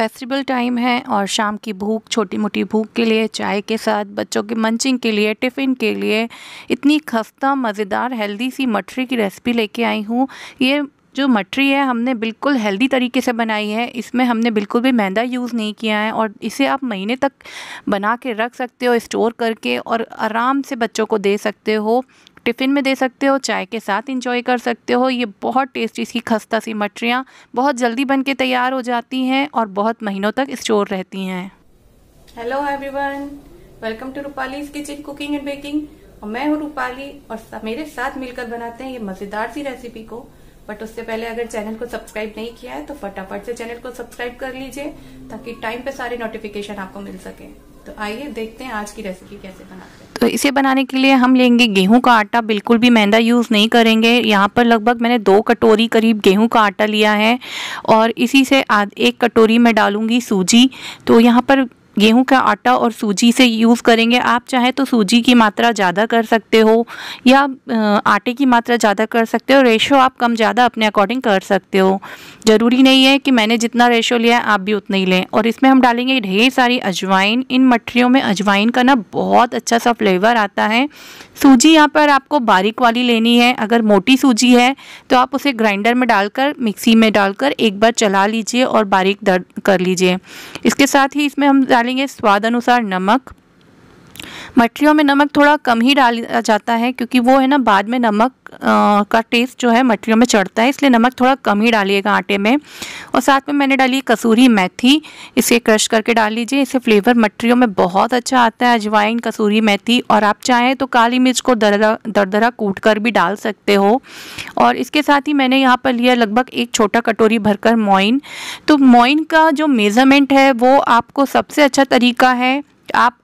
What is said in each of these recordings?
festival time है और शाम की भूख छोटी मोटी भूख के लिए चाय के साथ बच्चों के मंचिंग के लिए टिफ़िन के लिए इतनी खस्ता मज़ेदार हेल्दी सी मटरी की रेसिपी लेके आई हूँ ये जो मटरी है हमने बिल्कुल हेल्दी तरीके से बनाई है इसमें हमने बिल्कुल भी मैदा यूज़ नहीं किया है और इसे आप महीने तक बना के रख सकते हो स्टोर करके और आराम से बच्चों को दे सकते हो टिफ़िन में दे सकते हो चाय के साथ इंजॉय कर सकते हो ये बहुत टेस्टी इसकी खस्ता सी मटरियाँ बहुत जल्दी बन के तैयार हो जाती हैं और बहुत महीनों तक स्टोर रहती हैं hello everyone welcome to Rupali kitchen cooking and baking और मैं हूँ रूपाली और मेरे साथ मिलकर बनाते हैं ये मज़ेदार सी रेसिपी को बट उससे पहले अगर चैनल को सब्सक्राइब नहीं किया है तो फटाफट से चैनल को सब्सक्राइब कर लीजिए ताकि टाइम पे सारे नोटिफिकेशन आपको मिल सके तो आइए देखते हैं आज की रेसिपी कैसे बनाते हैं तो इसे बनाने के लिए हम लेंगे गेहूं का आटा बिल्कुल भी मैदा यूज़ नहीं करेंगे यहाँ पर लगभग मैंने दो कटोरी करीब गेहूं का आटा लिया है और इसी से एक कटोरी मैं डालूँगी सूजी तो यहाँ पर गेहूं का आटा और सूजी से यूज़ करेंगे आप चाहे तो सूजी की मात्रा ज़्यादा कर सकते हो या आटे की मात्रा ज़्यादा कर सकते हो रेशो आप कम ज़्यादा अपने अकॉर्डिंग कर सकते हो ज़रूरी नहीं है कि मैंने जितना रेशो लिया है आप भी उतना ही लें और इसमें हम डालेंगे ढेर सारी अजवाइन इन मठरियों में अजवाइन का ना बहुत अच्छा सा फ्लेवर आता है सूजी यहाँ पर आपको बारीक वाली लेनी है अगर मोटी सूजी है तो आप उसे ग्राइंडर में डालकर मिक्सी में डालकर एक बार चला लीजिए और बारीक दर्द कर लीजिए इसके साथ ही इसमें हम डालेंगे स्वाद अनुसार नमक मछलियों में नमक थोड़ा कम ही डाला जाता है क्योंकि वो है ना बाद में नमक आ, का टेस्ट जो है मछलियों में चढ़ता है इसलिए नमक थोड़ा कम ही डालिएगा आटे में और साथ में मैंने डाली कसूरी मेथी इसे क्रश करके डाल लीजिए इससे फ्लेवर मछलियों में बहुत अच्छा आता है अजवाइन कसूरी मेथी और आप चाहें तो काली मिर्च को दरदरा दरदरा कूट कर भी डाल सकते हो और इसके साथ ही मैंने यहाँ पर लिया लगभग एक छोटा कटोरी भरकर मोइन तो मोइन का जो मेज़रमेंट है वो आपको सबसे अच्छा तरीका है आप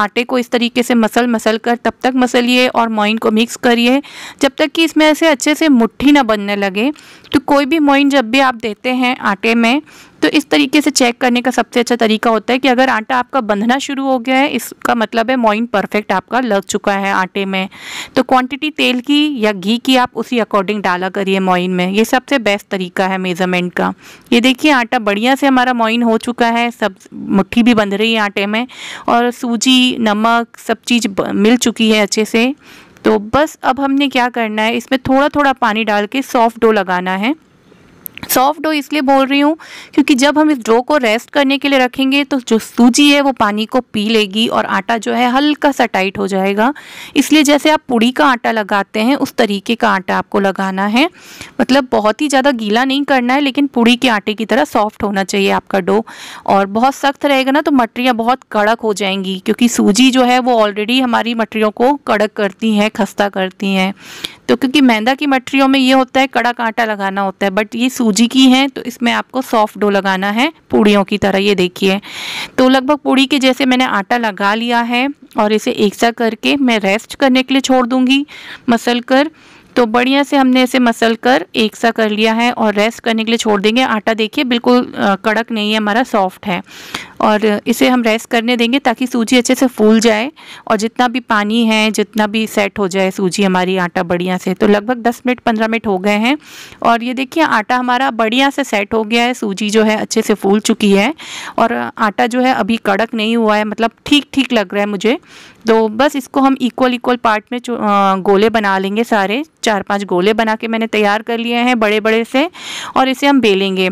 आटे को इस तरीके से मसल मसल कर तब तक मसलिए और मोइन को मिक्स करिए जब तक कि इसमें ऐसे अच्छे से मुट्ठी ना बनने लगे तो कोई भी मोइन जब भी आप देते हैं आटे में तो इस तरीके से चेक करने का सबसे अच्छा तरीका होता है कि अगर आटा आपका बंधना शुरू हो गया है इसका मतलब है मोइन परफेक्ट आपका लग चुका है आटे में तो क्वांटिटी तेल की या घी की आप उसी अकॉर्डिंग डाला करिए मोइन में ये सबसे बेस्ट तरीका है मेज़रमेंट का ये देखिए आटा बढ़िया से हमारा मोइन हो चुका है सब मुट्ठी भी बंध रही है आटे में और सूजी नमक सब चीज़ मिल चुकी है अच्छे से तो बस अब हमने क्या करना है इसमें थोड़ा थोड़ा पानी डाल के सॉफ्ट डो लगाना है सॉफ्ट डो इसलिए बोल रही हूँ क्योंकि जब हम इस डो को रेस्ट करने के लिए रखेंगे तो जो सूजी है वो पानी को पी लेगी और आटा जो है हल्का सा टाइट हो जाएगा इसलिए जैसे आप पूड़ी का आटा लगाते हैं उस तरीके का आटा आपको लगाना है मतलब बहुत ही ज़्यादा गीला नहीं करना है लेकिन पूड़ी के आटे की तरह सॉफ्ट होना चाहिए आपका डो और बहुत सख्त रहेगा ना तो मटरियाँ बहुत कड़क हो जाएंगी क्योंकि सूजी जो है वो ऑलरेडी हमारी मटरियों को कड़क करती हैं खस्ता करती हैं तो क्योंकि मैदा की मटरियों में ये होता है कड़क आटा लगाना होता है बट ये सूजी सूजी की हैं तो इसमें आपको सॉफ्ट डो लगाना है पूड़ियों की तरह ये देखिए तो लगभग पूड़ी के जैसे मैंने आटा लगा लिया है और इसे एक सा करके मैं रेस्ट करने के लिए छोड़ दूंगी मसल कर तो बढ़िया से हमने इसे मसल कर एक सा कर लिया है और रेस्ट करने के लिए छोड़ देंगे आटा देखिए बिल्कुल कड़क नहीं है हमारा सॉफ्ट है और इसे हम रेस्ट करने देंगे ताकि सूजी अच्छे से फूल जाए और जितना भी पानी है जितना भी सेट हो जाए सूजी हमारी आटा बढ़िया से तो लगभग 10 मिनट 15 मिनट हो गए हैं और ये देखिए आटा हमारा बढ़िया से सेट हो गया है सूजी जो है अच्छे से फूल चुकी है और आटा जो है अभी कड़क नहीं हुआ है मतलब ठीक ठीक लग रहा है मुझे तो बस इसको हम इक्वल इक्वल पार्ट में गोले बना लेंगे सारे चार पांच गोले बना के मैंने तैयार कर लिए हैं बड़े बड़े से और इसे हम बेलेंगे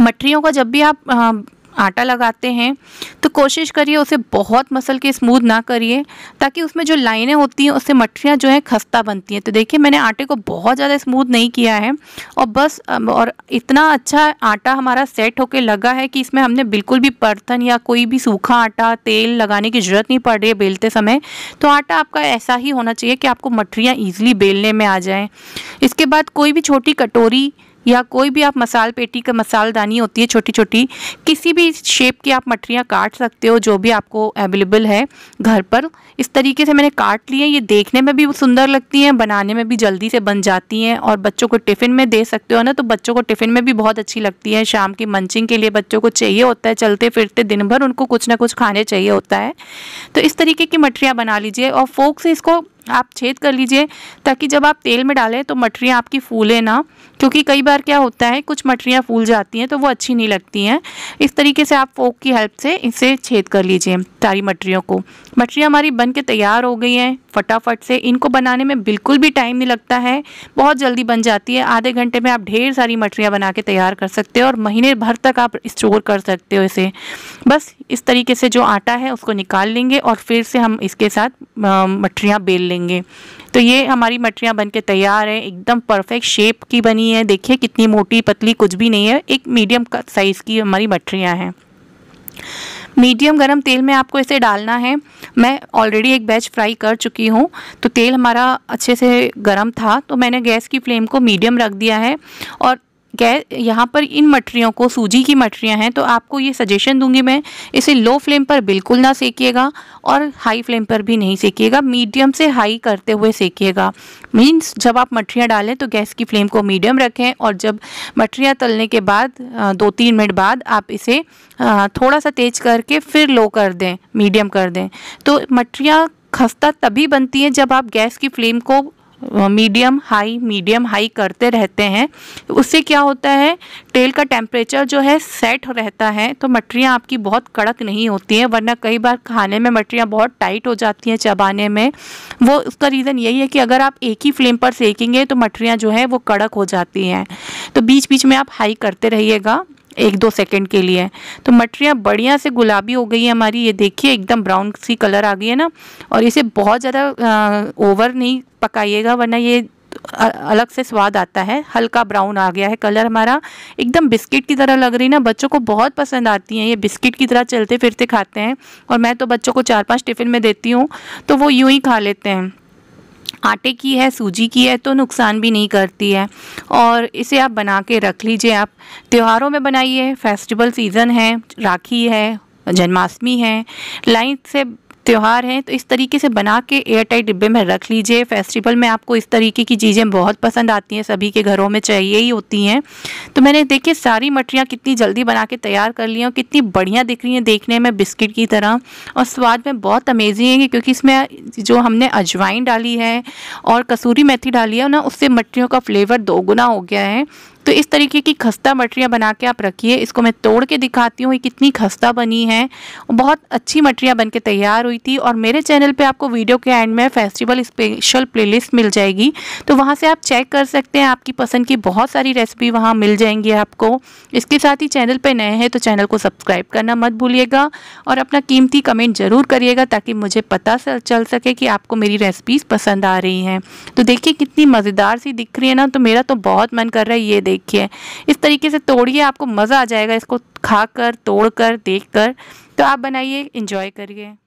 मठरियों का जब भी आप हाँ, आटा लगाते हैं तो कोशिश करिए उसे बहुत मसल के स्मूथ ना करिए ताकि उसमें जो लाइनें होती हैं उससे मठरियाँ जो हैं खस्ता बनती हैं तो देखिए मैंने आटे को बहुत ज़्यादा स्मूथ नहीं किया है और बस और इतना अच्छा आटा हमारा सेट होके लगा है कि इसमें हमने बिल्कुल भी बर्तन या कोई भी सूखा आटा तेल लगाने की ज़रूरत नहीं पड़ रही है बेलते समय तो आटा आपका ऐसा ही होना चाहिए कि आपको मठरियाँ ईजिली बेलने में आ जाएँ इसके बाद कोई भी छोटी कटोरी या कोई भी आप मसाल पेटी का मसालदानी होती है छोटी छोटी किसी भी शेप की आप मठरियाँ काट सकते हो जो भी आपको अवेलेबल है घर पर इस तरीके से मैंने काट ली है ये देखने में भी सुंदर लगती हैं बनाने में भी जल्दी से बन जाती हैं और बच्चों को टिफ़िन में दे सकते हो ना तो बच्चों को टिफ़िन में भी बहुत अच्छी लगती है शाम की मंचिंग के लिए बच्चों को चाहिए होता है चलते फिरते दिन भर उनको कुछ ना कुछ खाने चाहिए होता है तो इस तरीके की मठरियाँ बना लीजिए और फोक से इसको आप छेद कर लीजिए ताकि जब आप तेल में डालें तो मटरियाँ आपकी फूलें ना क्योंकि कई बार क्या होता है कुछ मटरियाँ फूल जाती हैं तो वो अच्छी नहीं लगती हैं इस तरीके से आप फोक की हेल्प से इसे छेद कर लीजिए सारी मटरियों को मटरियाँ हमारी बन के तैयार हो गई हैं फटाफट से इनको बनाने में बिल्कुल भी टाइम नहीं लगता है बहुत जल्दी बन जाती है आधे घंटे में आप ढेर सारी मटरियाँ बना के तैयार कर सकते हो और महीने भर तक आप स्टोर कर सकते हो इसे बस इस तरीके से जो आटा है उसको निकाल लेंगे और फिर से हम इसके साथ मटरियाँ बेल लेंगे डालेंगे तो ये हमारी मटरियाँ बनके तैयार हैं एकदम परफेक्ट शेप की बनी है देखिए कितनी मोटी पतली कुछ भी नहीं है एक मीडियम साइज़ की हमारी मटरियाँ हैं मीडियम गरम तेल में आपको इसे डालना है मैं ऑलरेडी एक बैच फ्राई कर चुकी हूँ तो तेल हमारा अच्छे से गरम था तो मैंने गैस की फ्लेम को मीडियम रख दिया है और गैस यहाँ पर इन मटरियों को सूजी की मटरियाँ हैं तो आपको ये सजेशन दूंगी मैं इसे लो फ्लेम पर बिल्कुल ना सेकिएगा और हाई फ्लेम पर भी नहीं सेकिएगा मीडियम से हाई करते हुए सेकिएगा मीन्स जब आप मटरियाँ डालें तो गैस की फ्लेम को मीडियम रखें और जब मटरियाँ तलने के बाद दो तीन मिनट बाद आप इसे थोड़ा सा तेज करके फिर लो कर दें मीडियम कर दें तो मटरियाँ खस्ता तभी बनती हैं जब आप गैस की फ्लेम को मीडियम हाई मीडियम हाई करते रहते हैं उससे क्या होता है तेल का टेम्परेचर जो है सेट रहता है तो मटरियाँ आपकी बहुत कड़क नहीं होती हैं वरना कई बार खाने में मटरियाँ बहुत टाइट हो जाती हैं चबाने में वो उसका रीज़न यही है कि अगर आप एक ही फ्लेम पर सेकेंगे तो मटरियाँ जो है वो कड़क हो जाती हैं तो बीच बीच में आप हाई करते रहिएगा एक दो सेकंड के लिए तो मटरियाँ बढ़िया से गुलाबी हो गई है हमारी ये देखिए एकदम ब्राउन सी कलर आ गई है ना और इसे बहुत ज़्यादा ओवर नहीं पकाइएगा वरना ये अलग से स्वाद आता है हल्का ब्राउन आ गया है कलर हमारा एकदम बिस्किट की तरह लग रही ना बच्चों को बहुत पसंद आती हैं ये बिस्किट की तरह चलते फिरते खाते हैं और मैं तो बच्चों को चार पांच टिफ़िन में देती हूँ तो वो यूँ ही खा लेते हैं आटे की है सूजी की है तो नुकसान भी नहीं करती है और इसे आप बना के रख लीजिए आप त्योहारों में बनाइए फेस्टिवल सीज़न है राखी है जन्माष्टमी है लाइन से त्यौहार हैं तो इस तरीके से बना के एयर टाइट डिब्बे में रख लीजिए फेस्टिवल में आपको इस तरीके की चीज़ें बहुत पसंद आती हैं सभी के घरों में चाहिए ही होती हैं तो मैंने देखिए सारी मटरियाँ कितनी जल्दी बना के तैयार कर ली हैं कितनी बढ़िया दिख रही हैं देखने में बिस्किट की तरह और स्वाद में बहुत अमेजिंग है क्योंकि इसमें जो हमने अजवाइन डाली है और कसूरी मेथी डाली है ना उससे मटरियों का फ्लेवर दोगुना हो गया है तो इस तरीके की खस्ता मटरियाँ बना के आप रखिए इसको मैं तोड़ के दिखाती हूँ ये कितनी खस्ता बनी है बहुत अच्छी मटरियाँ बन के तैयार हुई थी और मेरे चैनल पर आपको वीडियो के एंड में फेस्टिवल स्पेशल प्लेलिस्ट मिल जाएगी तो वहाँ से आप चेक कर सकते हैं आपकी पसंद की बहुत सारी रेसिपी वहाँ मिल जाएंगी आपको इसके साथ ही चैनल पर नए हैं तो चैनल को सब्सक्राइब करना मत भूलिएगा और अपना कीमती कमेंट ज़रूर करिएगा ताकि मुझे पता चल सके कि आपको मेरी रेसिपीज़ पसंद आ रही हैं तो देखिए कितनी मज़ेदार सी दिख रही है ना तो मेरा तो बहुत मन कर रहा है ये देख देखिए इस तरीके से तोड़िए आपको मज़ा आ जाएगा इसको खा कर तोड़ कर देख कर तो आप बनाइए इंजॉय करिए